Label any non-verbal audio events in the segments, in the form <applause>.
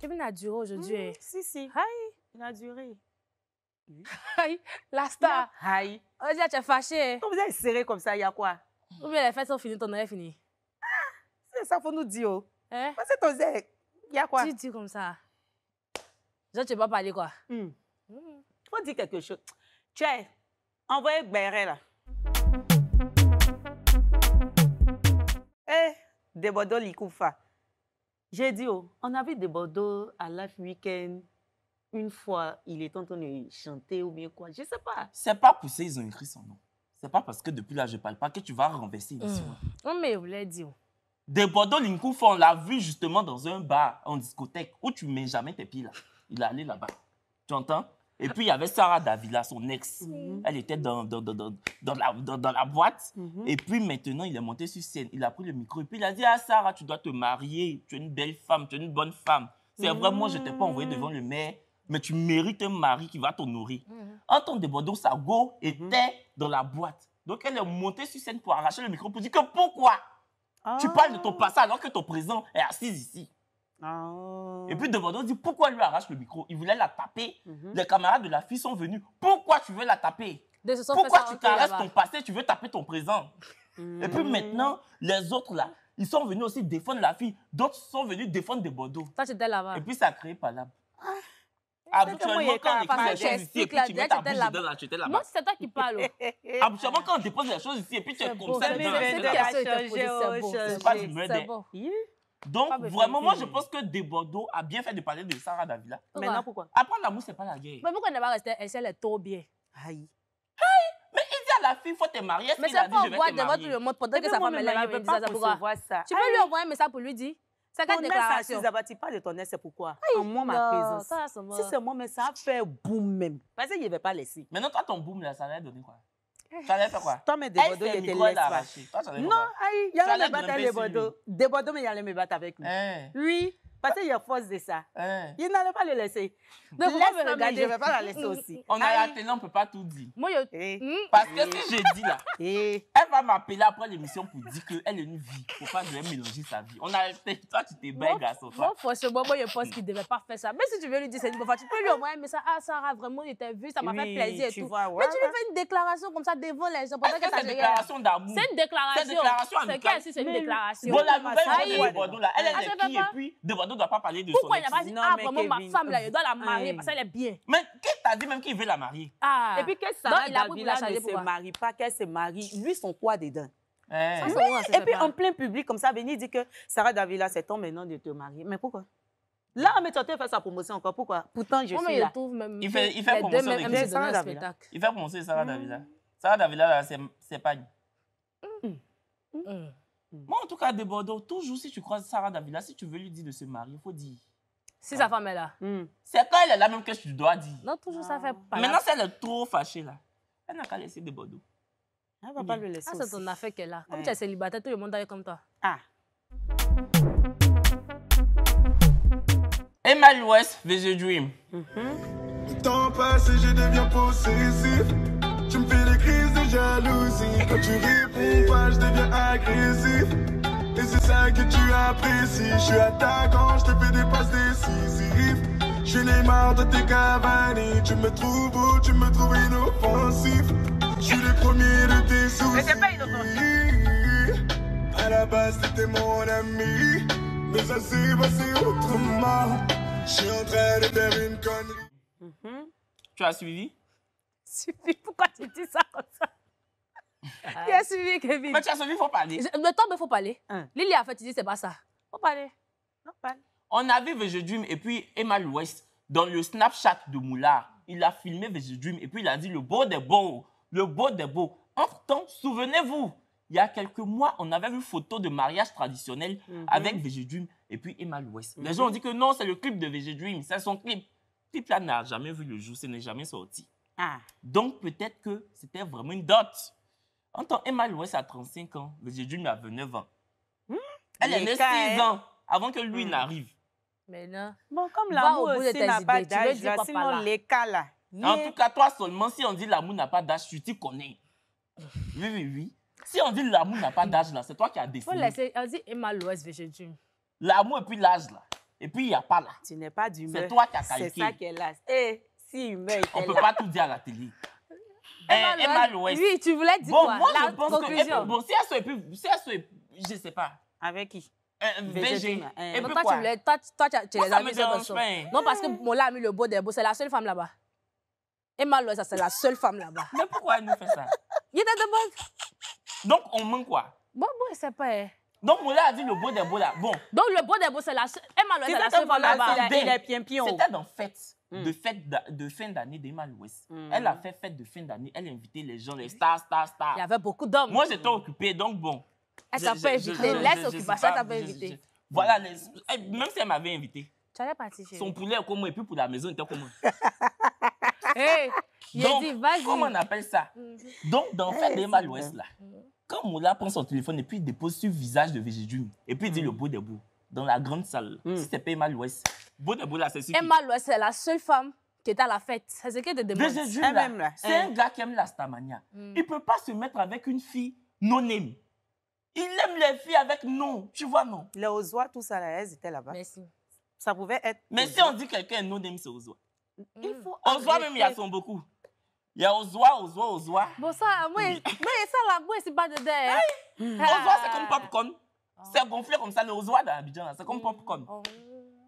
Kevin a duré aujourd'hui. Hein? Mm, si, si. Hi. a duré. La star. Oh, tu fâché. Hein? serré comme ça, il y a quoi? ton ah! C'est ça, faut nous dire. Oh. Hein? que il y a quoi? Tu dis comme ça. Je pas quoi. Hmm. Hmm faut dire quelque chose. Tu es envoyé Béret là. Eh, de Bordeaux Likoufa. J'ai dit, oh, on avait vu Bordeaux à Life Weekend. Une fois, il est en train de chanter ou bien quoi. Je sais pas. C'est pas pour ça qu'ils ont écrit son nom. C'est pas parce que depuis là, je parle pas que tu vas renverser ici. mmh. On je voulais dire. Oh. De Bordeaux Likoufa, on l'a vu justement dans un bar, en discothèque, où tu mets jamais tes pieds là. Il est allé là-bas. Tu entends? Et puis, il y avait Sarah Davila, son ex. Mm-hmm. Elle était dans, dans, dans, dans la, dans, la boîte. Mm-hmm. Et puis, maintenant, il est monté sur scène. Il a pris le micro et puis il a dit Ah, Sarah, tu dois te marier. Tu es une belle femme, tu es une bonne femme. C'est vrai, moi, je ne t'ai pas envoyé devant le maire, mais tu mérites un mari qui va t'honorer. Mm-hmm. temps de Bordeaux, go était dans la boîte. Donc, elle est montée sur scène pour arracher le micro pour dire que pourquoi tu ah. parles de ton passé alors que ton présent est assise ici. Ah. Et puis Deborah dit pourquoi lui arrache le micro Il voulait la taper. Mhm. Les camarades de la fille sont venus. Pourquoi tu veux la taper Pourquoi tu caresses ton passé Tu veux taper ton présent Et puis mhm. maintenant, les autres là, ils sont venus aussi défendre la fille. D'autres sont venus défendre De Bordeaux. Ça, c'était là-bas. Et puis ça a créé pas là. Habituellement, quand on dépose les choses ici et puis tu mets ta bouche dedans, là, tu là-bas. Moi, c'est toi qui parles. Habituellement, quand on dépose les choses ici et puis tu es comme ça, c'est pas du meurtre. Donc, vraiment, moi, je pense que Debordo a bien fait de parler de Sarah Davila. Maintenant, pourquoi Apprendre l'amour, c'est pas la guerre. Mais pourquoi n'est pas rester Elle est trop bien. Aïe. Aïe Mais il dit à la fille, il faut te marier. Mais c'est pas voir devant le monde pendant eh que sa femme est là. Je peux pas voir ça. Tu peux lui envoyer un message pour lui dire c'est quand déclaration. Ça ne s'abattit pas de ton c'est pourquoi. en moi, ma présence. si c'est moi, mais ça fait boum même. Parce qu'il ne vais pas laisser. Maintenant, toi, ton boum, là, ça va donner quoi tu allais faire quoi? Toi, mais Debodo, il était laisse Non, aïe, il allait me battre avec Debodo. Debodo, mais il allait me battre avec lui. Oui eh. Parce qu'il y a force de ça. Hein. Il n'allait pas le laisser. Donc, Laisse regarder. Je ne vais pas la laisser <laughs> aussi. On a la on ne peut pas tout dire. Moi, eh. hmm? Parce que <laughs> eh. si j'ai dit là, elle va m'appeler après l'émission pour dire qu'elle est une vie. Il ne faut pas mélanger sa vie. On a... Toi, tu t'es belle, toi. Moi, forcément, moi, je pense qu'il ne devait pas faire ça. Mais si tu veux lui dire, c'est une bonne fois, tu peux lui envoyer un message. Ah, Sarah, vraiment, je t'ai vu, ça m'a fait plaisir et tout. Mais tu lui fais une déclaration comme ça devant les gens. C'est une déclaration d'amour. C'est une déclaration. C'est une déclaration. C'est une déclaration. Bon, la nouvelle, elle ah, est qui et puis devant ne doit pas parler de Pourquoi son Pourquoi il n'a pas dit, ah, ma femme, là, doit la marier mm. parce qu'elle est bien. Mais qui t'a dit même qu'il veut la marier? Ah. Et puis, qu'est-ce que ça a ne se marie pas, qu'elle se marie. Lui, son quoi dedans. Eh. et puis en plein public, comme ça, venir dire que Sarah Davila, c'est temps maintenant de te marier. Mais pourquoi Là, on est faire sa promotion encore. Pourquoi Pourtant, je suis là. il fait, il fait promotion de, Sarah Davila. Il fait promotion hmm. Sarah Davila. Sarah Davila, c'est pas... Hmm. Hmm. Mm. Moi, en tout cas, de Bordeaux, toujours, si tu croises Sarah Davila, si tu veux lui dire de se marier, il faut dire. Si sa ah. femme est là. Mm. C'est quand elle est là même que tu dois dire. Non, toujours ça ah. fait pas. Maintenant, si elle est trop fâchée là, elle n'a qu'à laisser de Bordeaux. Elle ne va pas mm. le laisser. Ah, c'est ton affaire qu'elle a. Comme tu es célibataire, tout le monde est comme toi. Ah. Emma West, « The Dream. Mhm. Le temps passe et je deviens possessif. Tu me fais des crises de jalousie. Quand tu réponds pas, je deviens agressif. Et c'est ça que tu apprécies. Je suis attaquant, je te fais des passes décisives. Je les marre de tes cavaliers. Tu me trouves beau, tu me trouves inoffensif. Je suis le premier de tes soucis. Mais pas inoffensif. À la base, c'était mon ami. Mais ça s'est passé autrement. Je suis en train de faire une connerie. Mm-hmm. Tu as suivi? <laughs> Pourquoi tu dis ça comme ça? Tu <laughs> as suivi Kevin. Mais tu as suivi, il faut parler. Le temps, mais il faut parler. Hein. Lily a fait, tu dis, c'est pas ça. Il faut parler. On a vu VG et puis Emma West dans le Snapchat de Moulard. Il a filmé VG Dream et puis il a dit le beau des beaux. Le beau des beaux. entre souvenez-vous, il y a quelques mois, on avait vu photo de mariage traditionnel mhm. avec VG Dream et puis Emma Louest. Les mhm. gens ont dit que non, c'est le clip de VG Dream, c'est son clip. Clip là n'a jamais vu le jour, ce n'est jamais sorti. Ah. Donc, peut-être que c'était vraiment une dot. En tant Emma Louès a 35 ans, le Jésus a 29 ans. Hmm? Elle est née 6 hein? ans avant que lui hmm. n'arrive. Mais non. Bon, comme l'amour aussi n'a pas d'âge, sinon les cas là. En tout cas, toi seulement, si on dit l'amour n'a pas d'âge, tu t'y connais. Oui, oui, oui. Si on dit l'amour n'a pas d'âge là, c'est toi qui as décidé. Faut laisser, on dit Emma le Jésus. L'amour et puis l'âge là. Et puis, il n'y a pas là. Tu n'es pas du d'humeur. C'est toi qui as calculé. C'est ça qui est là. Eh, on ne peut pas tout dire à la télé. Emma, eh, Oui, tu voulais dire bon, Moi, la je pense conclusion. que. Bon, si elle plus, Si elle souhaite. Je ne sais pas. Avec qui? Euh, VG. Et pourquoi toi, tu voulais, toi, tu les as hein. Non, parce que Mola a mis le beau des beaux. C'est la seule femme là-bas. Emma ça, c'est la seule femme là-bas. Mais pourquoi elle nous fait ça? <laughs> Il était de Donc, on manque quoi? Bon, bon, je sais pas. Hein. Donc, Mola a dit le beau des beaux là. Bon. Donc, le beau des beaux, c'est la seule. Emma Louise, c'est la seule femme là-bas. Oh. C'était dans fête. Mm. de fête de fin d'année d'Emma Louest. Mm. Elle a fait fête de fin d'année, elle a invité les gens, les stars, stars, stars. Il y avait beaucoup d'hommes. Moi, j'étais occupé, donc bon. Elle t'a pas invité, laisse occupation, elle t'a pas invité. Voilà, même si elle m'avait invité. Tu allais partir chez Son poulet est comment et puis pour la maison, il était comme <laughs> hey, donc, dit, vas-y. Comment on appelle ça? Donc, dans fête d'Emma Louest là, quand Moula prend son téléphone et puis il dépose sur le visage de Végédune, et puis il dit mm. le bout des bouts dans la grande salle. Mm. Si c'est pas Emma là, c'est Emma Louest, c'est la seule femme qui est à la fête. C'est ce qu'elle te demande. C'est un hmm. gars qui aime la stamania. Hmm. Il ne peut pas se mettre avec une fille non aime Il aime les filles avec non. Tu vois, non. Les Ozois, tout ça, là, elles étaient là-bas. Merci. Ça pouvait être. Mais si on dit quelqu'un non aime c'est Ozois. Hmm. Il faut Ozois, même, il y a son beaucoup. Il y a Ozoa, Ozoa, Ozoa. Bon, ça, moi, mais ça, là, moi, c'est pas dedans. Hey. Hein. Ah. Ozoa, c'est comme popcorn. Ah. C'est gonflé comme ça, le rosoir dans Abidjan, c'est comme mm. popcorn.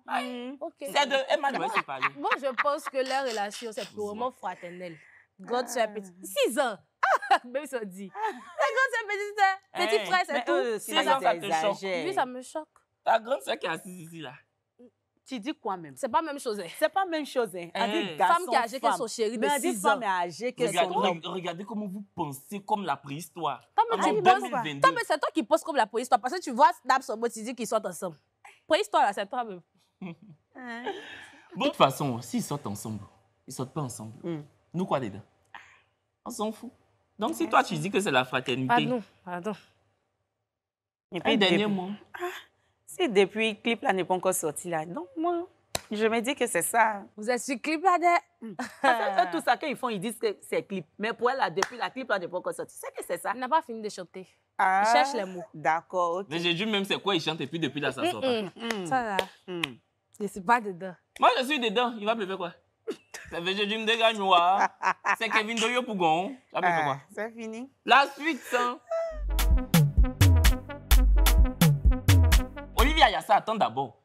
Mmh. C'est de Emma moi, se parler. Moi, je pense que leur relation, c'est purement fraternelle. God ah. soit petit. 6 ans. Ah, <laughs> même ça dit. La grande soeur, petit euh, eh, frère, c'est tout. 6 euh, ans, ça te choque. Lui, ça me choque. Ta grande soeur qui est assise ici, là. Tu dis quoi même C'est pas même chose. Hein. C'est pas même chose. Hein. dit hein. Garçon, femme qui âgée, qui que son chéri de 6 ans. Femme âgée que regardez, son homme. Regardez comment vous pensez comme la préhistoire. Toi, mais c'est toi qui penses comme la préhistoire parce que tu vois Snap son tu dis qu'ils sortent ensemble. Préhistoire, c'est toi même. <laughs> De toute façon, s'ils sortent ensemble, ils sortent pas ensemble. Hmm. Nous quoi dedans On s'en fout. Donc si toi tu dis que c'est la fraternité. Pardon, pardon. Et puis, dernier mot. Ah. C'est depuis clip là n'est pas encore sorti là. Donc moi, je me dis que c'est ça. Vous êtes sur clip là de... Hmm. tout ça qu'ils font, ils disent que c'est clip. Mais pour elle, là, depuis la clip là n'est pas encore sorti. C'est que c'est ça. Elle n'a pas fini de chanter. Ah, cherche les mots. D'accord. Mais j'ai même c'est quoi il chante et puis depuis là ça sort mm, mm, mm. Hmm. Ça là. je hmm. Je suis pas dedans. Moi je suis dedans. Il va pleuver quoi? Ça veut dire me dégage C'est Kevin Doyopougon. Pougon. Ah, quoi? C'est fini. La suite, hein. Olivia ça, attend d'abord.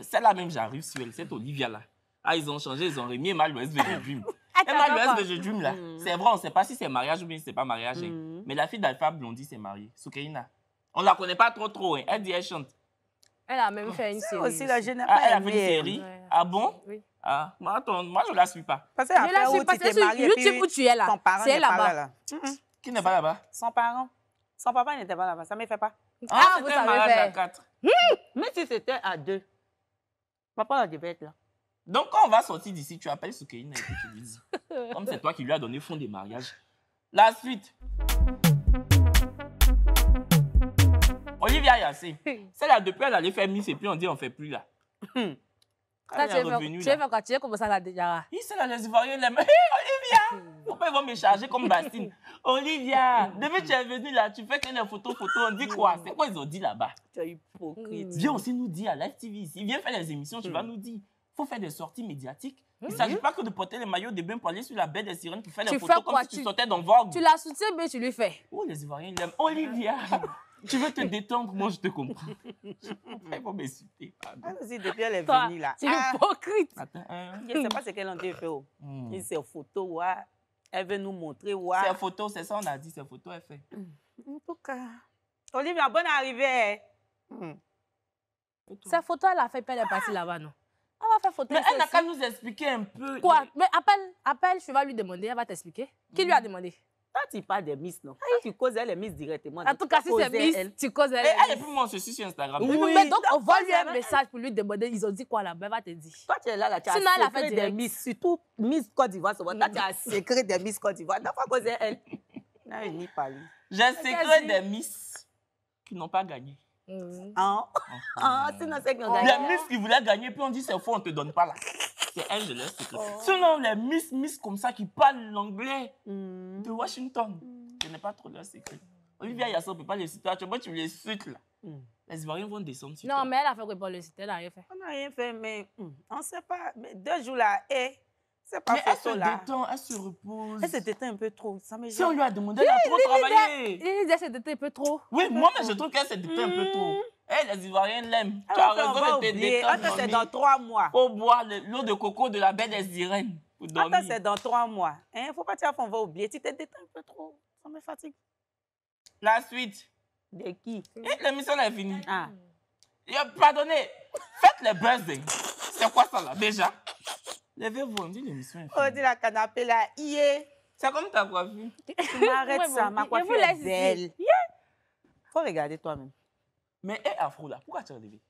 Celle-là même, j'arrive sur elle, cette Olivia-là. Ah, ils ont changé, ils ont remis Emma Louest de Je <laughs> ah, Emma de Je Dream, là. Mm. C'est vrai, on ne sait pas si c'est mariage ou bien c'est pas mariage. Hein. Mm. Mais la fille d'Alpha Blondie s'est mariée, Soukaina. On ne la connaît pas trop, trop. Hein. Elle dit, elle chante. Elle a même fait une série. aussi, la je ah, Elle a fait ah une série. Ah bon Oui. Ah, moi, attends, moi je ne la suis pas. Parce que je la suis pas. C'est sur YouTube où tu es là. C'est parent là-bas. Là. Qui n'est pas là-bas Son parent. Son papa n'était pas là-bas. Ça ne me fait pas. Ah, vous savez mais hmm, si c'était à deux, papa devait être là. Donc, quand on va sortir d'ici, tu appelles Soukaina et tu lui dis. Comme c'est toi qui lui as donné fond des mariages. La suite. Olivia Yassé. Celle-là, depuis, elle allait faire Miss et puis on dit on fait plus là. ça, hmm. Tu es fait Tu es comme ça là déjà. Oui, celle-là, les Ivoiriens mains. Olivia Pourquoi ils vont me charger comme Bastine Olivia, depuis que tu es venue là, tu fais que des photos, photos, on dit quoi C'est quoi ils ont dit là-bas Tu es hypocrite. Viens aussi nous dire à Live TV ici, viens faire des émissions, tu vas hmm. nous dire. Il faut faire des sorties médiatiques. Il ne hmm. s'agit pas que de porter les maillots de bain pour aller sur la baie des sirènes pour faire des photos comme si tu, sortais dans Vogue. Tu la soutiens, mais tu lui fais. Oh, les Ivoiriens ils l'aiment. Olivia <laughs> Tu veux te détendre, moi je te comprends. Ils <laughs> vont m'insulter. Ah, vas-y, depuis elle est venue là. C'est ah. hypocrite. Attends, hein. Je ne sais pas ce qu'elle a fait. frérot. Oh. Mm. photo photos, ouais. Elle veut nous montrer, ouais. C'est photo, c'est ça, on a dit, C'est photo, elle fait. Hmm. En tout cas. Olivia, bonne arrivée. C'est hein. hmm. Sa photo, elle a fait elle est partie là-bas, non? Elle va faire photo. Mais elle n'a qu'à nous expliquer un peu. Quoi? Mais appelle, appelle, je vais lui demander, elle va t'expliquer. Qui lui a hmm. demandé? Toi, tu parles des miss, non Toi, tu causes elle les miss directement. En tout cas, si c'est miss, tu causes elle. Eh, elle est plus mon ceci sur Instagram. Oui, mais donc, on voit lui un message pour lui demander ils ont dit quoi là-bas, va te dire. Toi, tu es là, là tu as secret des miss, surtout miss Côte d'Ivoire. Toi, tu as secret des miss Côte d'Ivoire. N'a pas causé elle. <laughs> Non, il n'y pas. J'ai secret des miss qui n'ont pas gagné. Mmh. Ah, c'est gagne. Oh. La Miss qui voulaient gagner, puis on dit c'est faux, on ne te donne pas là. C'est un de leurs secrets. Oh. Sinon, les Miss Miss comme ça qui parlent l'anglais mm. de Washington, ce mm. n'est pas trop leur secret. Olivia Yassa, on ne peut pas les citer. Tu vois, tu les cites là. Mm. Les Ivoiriens vont descendre Non, mais elle a fait quoi pour le citer, elle n'a rien fait. On n'a rien fait, mais on ne sait pas. deux jours là, et c'est pas Mais elle se détend, elle se repose. Elle se détend un peu trop. Ça Si on lui a demandé, elle a trop travaillé. Il elle se détend un peu trop. Oui, moi, je trouve qu'elle se détend un peu trop. Mm. Eh, les Ivoiriens l'aiment. Tu as raison de te détendre. c'est dans trois mois. Pour boire l'eau de coco de la baie des Irènes. Attends, c'est dans trois mois. Il Hein? Faut pas dire qu'on va oublier. Tu te détends un peu trop. Ça me fatigue. La suite. De qui eh, L'émission est finie. Ah. Pardonnez. Faites le buzzing. C'est quoi ça là, déjà Levez-vous, on dit l'émission. On oh, dit la canapé là, hier. C'est comme ta coiffure. <laughs> Tu m'arrêtes ça, ma coiffure est belle. Faut regarder toi-même. Mais hé, Afro là, pourquoi tu as enlevé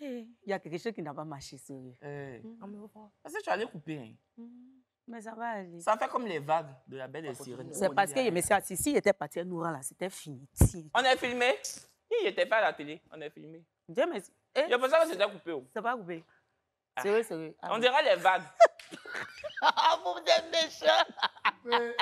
Il y a quelque chose qui n'a pas marché, sérieux. Eh. Parce que tu allais couper. Hein. Mm. Mais ça va aller. Ça fait comme les vagues de la belle et sirène. C'est parce que si il était parti à Noura là, c'était fini. On est filmé Il n'était pas à la télé, on est filmé. Dieu merci. Il y a pas ça que c'était coupé. Oh. C'est pas coupé. Ah. C'est vrai, c'est vrai. Ah On dirait les vagues. <laughs> ah, vous êtes méchants.